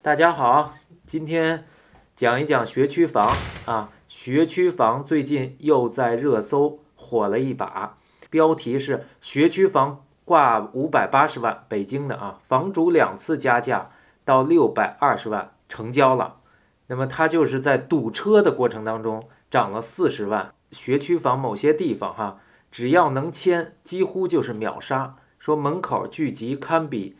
大家好，今天讲一讲学区房啊。学区房最近又在热搜火了一把，标题是“学区房挂五百八十万，北京的啊，房主两次加价到六百二十万成交了”。那么它就是在堵车的过程当中涨了四十万。学区房某些地方哈，只要能签，几乎就是秒杀，说门口聚集堪比。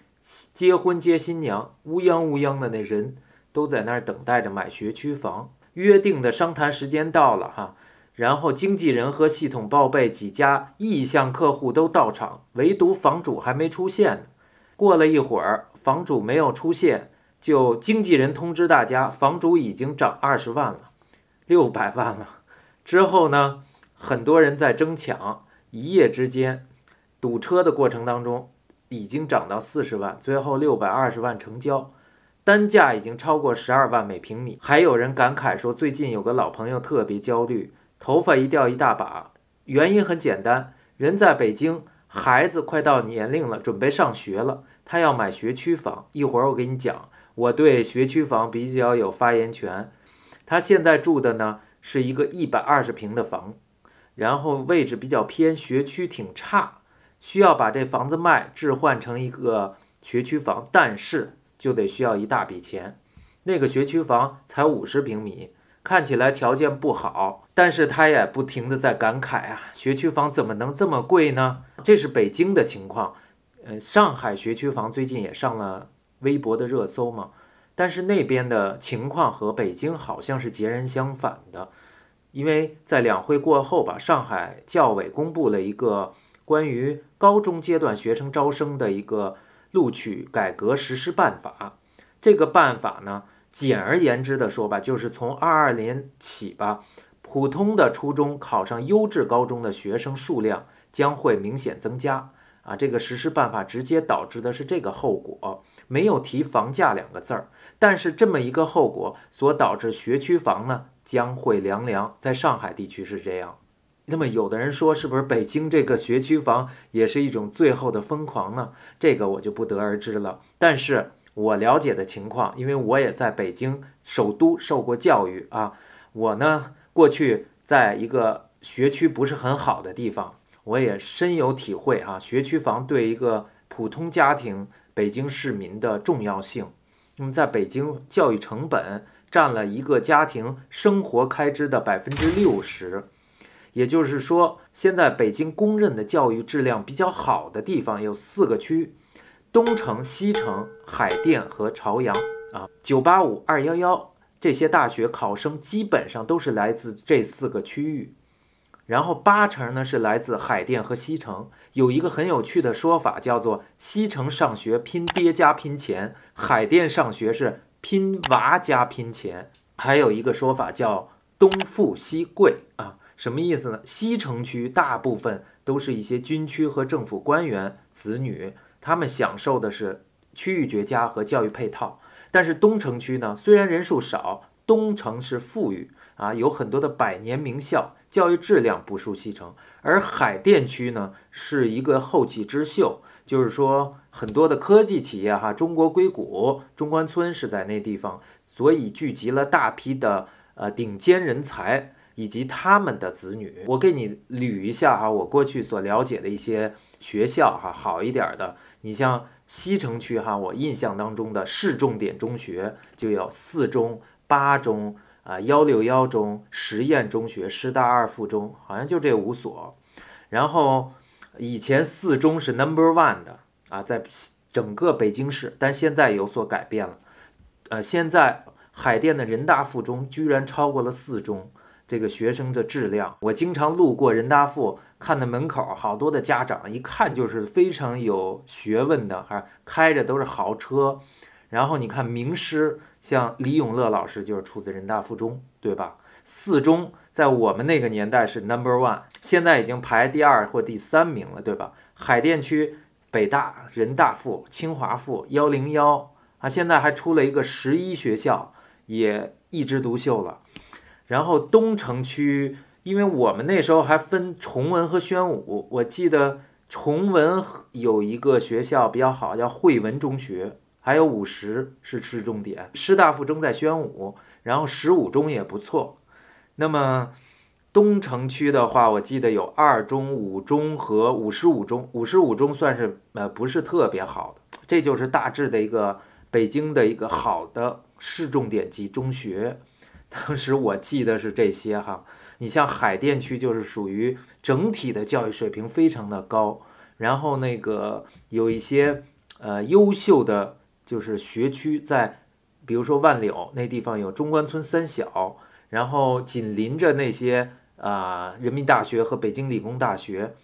结婚接新娘，乌泱乌泱的那人都在那儿等待着买学区房。约定的商谈时间到了哈，然后经纪人和系统报备，几家意向客户都到场，唯独房主还没出现。过了一会儿，房主没有出现，就经纪人通知大家，房主已经涨二十万了，六百万了。之后呢，很多人在争抢，一夜之间堵车的过程当中。已经涨到四十万，最后六百二十万成交，单价已经超过十二万每平米。还有人感慨说，最近有个老朋友特别焦虑，头发一掉一大把，原因很简单，人在北京，孩子快到年龄了，准备上学了，他要买学区房。一会儿我给你讲，我对学区房比较有发言权。他现在住的呢是一个一百二十平的房，然后位置比较偏，学区挺差。需要把这房子卖，置换成一个学区房，但是就得需要一大笔钱。那个学区房才五十平米，看起来条件不好，但是他也不停的在感慨啊，学区房怎么能这么贵呢？这是北京的情况，呃，上海学区房最近也上了微博的热搜嘛，但是那边的情况和北京好像是截然相反的，因为在两会过后吧，上海教委公布了一个。关于高中阶段学生招生的一个录取改革实施办法，这个办法呢，简而言之的说吧，就是从二二年起吧，普通的初中考上优质高中的学生数量将会明显增加啊。这个实施办法直接导致的是这个后果，没有提房价两个字儿，但是这么一个后果所导致学区房呢，将会凉凉，在上海地区是这样。那么，有的人说，是不是北京这个学区房也是一种最后的疯狂呢？这个我就不得而知了。但是我了解的情况，因为我也在北京首都受过教育啊，我呢过去在一个学区不是很好的地方，我也深有体会啊。学区房对一个普通家庭北京市民的重要性。那么，在北京，教育成本占了一个家庭生活开支的百分之六十。也就是说，现在北京公认的教育质量比较好的地方有四个区：东城、西城、海淀和朝阳。啊九八五、二幺幺这些大学考生基本上都是来自这四个区域，然后八成呢是来自海淀和西城。有一个很有趣的说法，叫做“西城上学拼爹加拼钱，海淀上学是拼娃加拼钱”。还有一个说法叫“东富西贵”啊。什么意思呢？西城区大部分都是一些军区和政府官员子女，他们享受的是区域绝佳和教育配套。但是东城区呢，虽然人数少，东城是富裕啊，有很多的百年名校，教育质量不输西城。而海淀区呢，是一个后起之秀，就是说很多的科技企业哈，中国硅谷中关村是在那地方，所以聚集了大批的呃顶尖人才。以及他们的子女，我给你捋一下哈，我过去所了解的一些学校哈，好一点的，你像西城区哈，我印象当中的市重点中学就有四中、八中、啊幺六幺中、实验中学、师大二附中，好像就这五所。然后以前四中是 number one 的啊，在整个北京市，但现在有所改变了，呃，现在海淀的人大附中居然超过了四中。这个学生的质量，我经常路过人大附，看那门口好多的家长，一看就是非常有学问的，还开着都是豪车。然后你看名师，像李永乐老师就是出自人大附中，对吧？四中在我们那个年代是 number one，现在已经排第二或第三名了，对吧？海淀区北大、人大附、清华附、幺零幺啊，现在还出了一个十一学校，也一枝独秀了。然后东城区，因为我们那时候还分崇文和宣武，我记得崇文有一个学校比较好，叫汇文中学，还有五十是市重点，师大附中在宣武，然后十五中也不错。那么东城区的话，我记得有二中、五中和五十五中，五十五中算是呃不是特别好的。这就是大致的一个北京的一个好的市重点级中学。当时我记得是这些哈，你像海淀区就是属于整体的教育水平非常的高，然后那个有一些呃优秀的就是学区在，比如说万柳那地方有中关村三小，然后紧邻着那些啊人民大学和北京理工大学，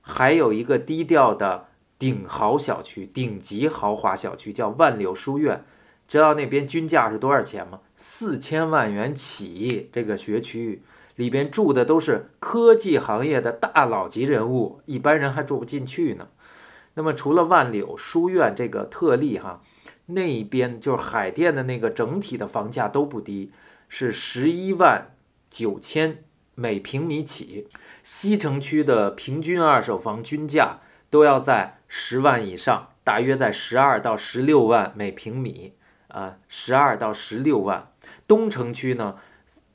还有一个低调的顶豪小区，顶级豪华小区叫万柳书院。知道那边均价是多少钱吗？四千万元起。这个学区里边住的都是科技行业的大佬级人物，一般人还住不进去呢。那么除了万柳书院这个特例哈，那边就是海淀的那个整体的房价都不低，是十一万九千每平米起。西城区的平均二手房均价都要在十万以上，大约在十二到十六万每平米。啊十二到十六万，东城区呢，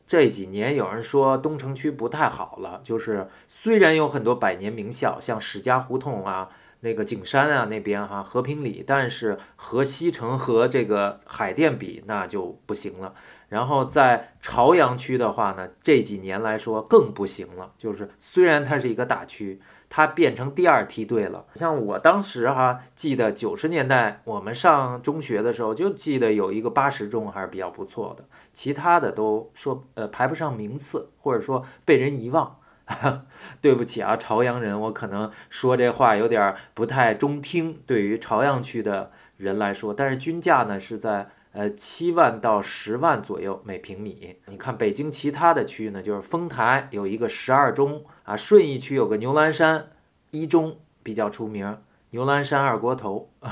这几年有人说东城区不太好了，就是虽然有很多百年名校，像史家胡同啊、那个景山啊那边哈和平里，但是和西城和这个海淀比，那就不行了。然后在朝阳区的话呢，这几年来说更不行了，就是虽然它是一个大区。它变成第二梯队了。像我当时哈，记得九十年代我们上中学的时候，就记得有一个八十中还是比较不错的，其他的都说呃排不上名次，或者说被人遗忘。对不起啊，朝阳人，我可能说这话有点不太中听，对于朝阳区的人来说。但是均价呢是在呃七万到十万左右每平米。你看北京其他的区域呢，就是丰台有一个十二中。啊，顺义区有个牛栏山一中比较出名，牛栏山二锅头，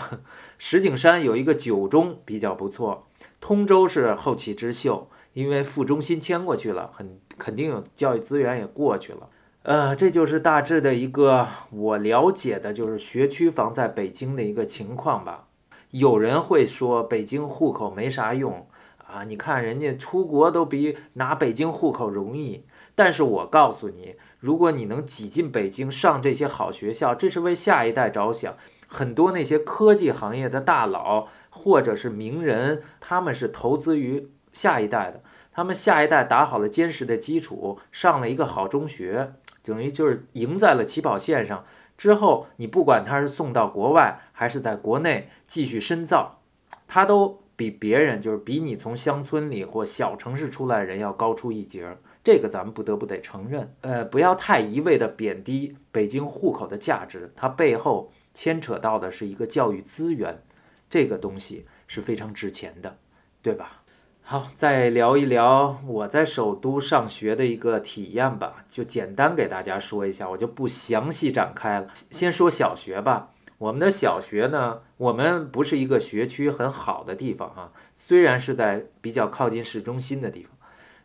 石景山有一个九中比较不错，通州是后起之秀，因为副中心迁过去了，很肯定有教育资源也过去了。呃，这就是大致的一个我了解的，就是学区房在北京的一个情况吧。有人会说北京户口没啥用啊，你看人家出国都比拿北京户口容易，但是我告诉你。如果你能挤进北京上这些好学校，这是为下一代着想。很多那些科技行业的大佬或者是名人，他们是投资于下一代的。他们下一代打好了坚实的基础，上了一个好中学，等于就是赢在了起跑线上。之后你不管他是送到国外还是在国内继续深造，他都比别人就是比你从乡村里或小城市出来人要高出一截。这个咱们不得不得承认，呃，不要太一味的贬低北京户口的价值，它背后牵扯到的是一个教育资源，这个东西是非常值钱的，对吧？好，再聊一聊我在首都上学的一个体验吧，就简单给大家说一下，我就不详细展开了。先说小学吧，我们的小学呢，我们不是一个学区很好的地方啊，虽然是在比较靠近市中心的地方。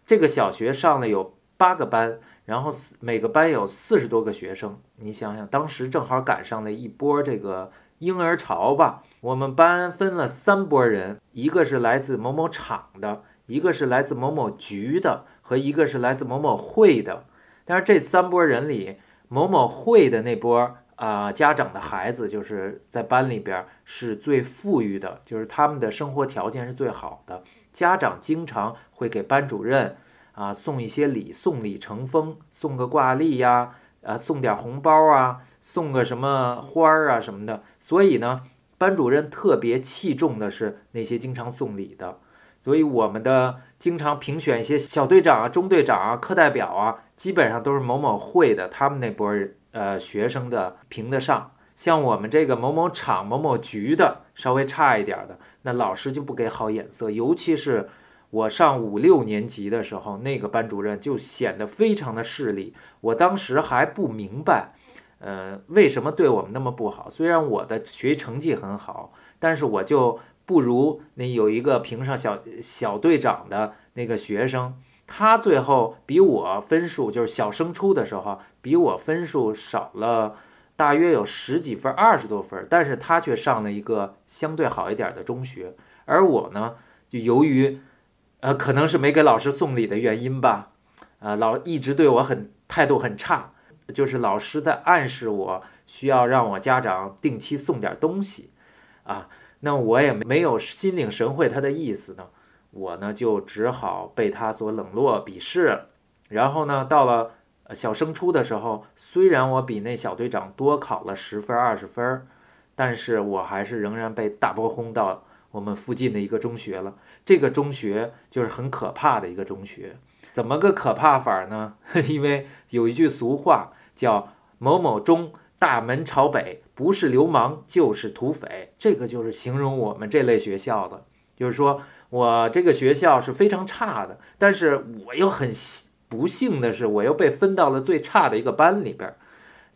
这个小学上了有八个班，然后四每个班有四十多个学生。你想想，当时正好赶上了一波这个婴儿潮吧。我们班分了三拨人，一个是来自某某厂的，一个是来自某某局的，和一个是来自某某会的。但是这三拨人里，某某会的那波啊，家长的孩子就是在班里边是最富裕的，就是他们的生活条件是最好的。家长经常会给班主任啊送一些礼，送礼成风，送个挂历呀，啊送点红包啊，送个什么花儿啊什么的。所以呢，班主任特别器重的是那些经常送礼的。所以我们的经常评选一些小队长啊、中队长啊、课代表啊，基本上都是某某会的，他们那波呃学生的评得上。像我们这个某某厂、某某局的。稍微差一点的，那老师就不给好眼色。尤其是我上五六年级的时候，那个班主任就显得非常的势利。我当时还不明白，呃，为什么对我们那么不好。虽然我的学习成绩很好，但是我就不如那有一个评上小小队长的那个学生，他最后比我分数就是小升初的时候比我分数少了。大约有十几分、二十多分，但是他却上了一个相对好一点的中学，而我呢，就由于，呃，可能是没给老师送礼的原因吧，呃，老一直对我很态度很差，就是老师在暗示我需要让我家长定期送点东西，啊，那我也没没有心领神会他的意思呢，我呢就只好被他所冷落、鄙视，然后呢，到了。小升初的时候，虽然我比那小队长多考了十分二十分，但是我还是仍然被大波轰到我们附近的一个中学了。这个中学就是很可怕的一个中学，怎么个可怕法呢？因为有一句俗话叫“某某中大门朝北，不是流氓就是土匪”，这个就是形容我们这类学校的，就是说我这个学校是非常差的，但是我又很。不幸的是，我又被分到了最差的一个班里边。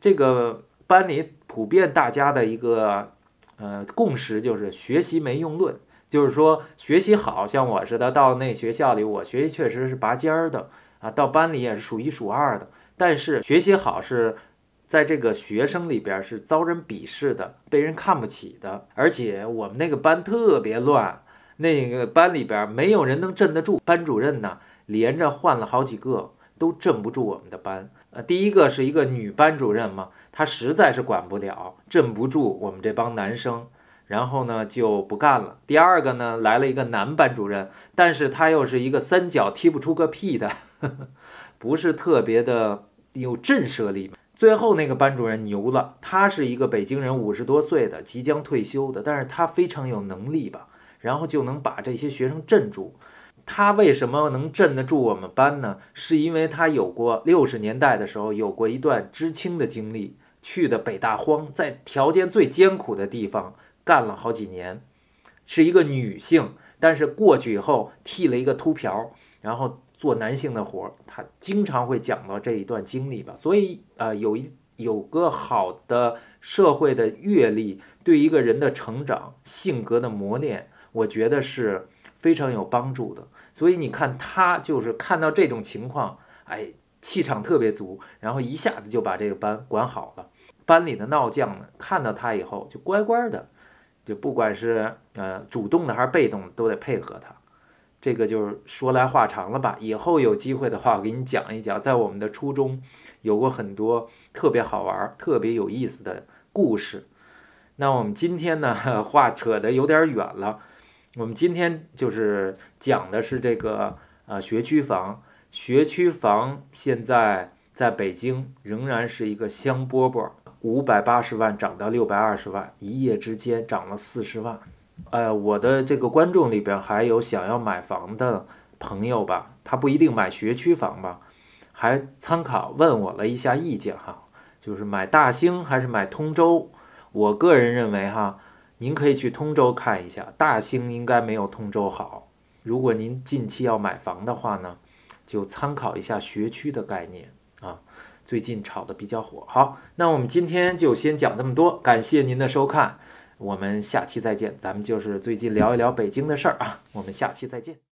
这个班里普遍大家的一个呃共识就是“学习没用论”，就是说学习好像我似的，到那学校里我学习确实是拔尖儿的啊，到班里也是数一数二的。但是学习好是在这个学生里边是遭人鄙视的，被人看不起的。而且我们那个班特别乱，那个班里边没有人能镇得住班主任呢。连着换了好几个，都镇不住我们的班。呃，第一个是一个女班主任嘛，她实在是管不了，镇不住我们这帮男生，然后呢就不干了。第二个呢来了一个男班主任，但是他又是一个三脚踢不出个屁的，不是特别的有震慑力。最后那个班主任牛了，他是一个北京人，五十多岁的，即将退休的，但是他非常有能力吧，然后就能把这些学生镇住。他为什么能镇得住我们班呢？是因为他有过六十年代的时候有过一段知青的经历，去的北大荒，在条件最艰苦的地方干了好几年，是一个女性，但是过去以后剃了一个秃瓢，然后做男性的活儿。他经常会讲到这一段经历吧。所以，呃，有一有个好的社会的阅历，对一个人的成长、性格的磨练，我觉得是。非常有帮助的，所以你看他就是看到这种情况，哎，气场特别足，然后一下子就把这个班管好了。班里的闹将呢，看到他以后就乖乖的，就不管是呃主动的还是被动的，都得配合他。这个就是说来话长了吧？以后有机会的话，我给你讲一讲，在我们的初中有过很多特别好玩、特别有意思的故事。那我们今天呢，话扯得有点远了。我们今天就是讲的是这个，呃，学区房，学区房现在在北京仍然是一个香饽饽，五百八十万涨到六百二十万，一夜之间涨了四十万。呃，我的这个观众里边还有想要买房的朋友吧，他不一定买学区房吧，还参考问我了一下意见哈，就是买大兴还是买通州，我个人认为哈。您可以去通州看一下，大兴应该没有通州好。如果您近期要买房的话呢，就参考一下学区的概念啊，最近炒的比较火。好，那我们今天就先讲这么多，感谢您的收看，我们下期再见。咱们就是最近聊一聊北京的事儿啊，我们下期再见。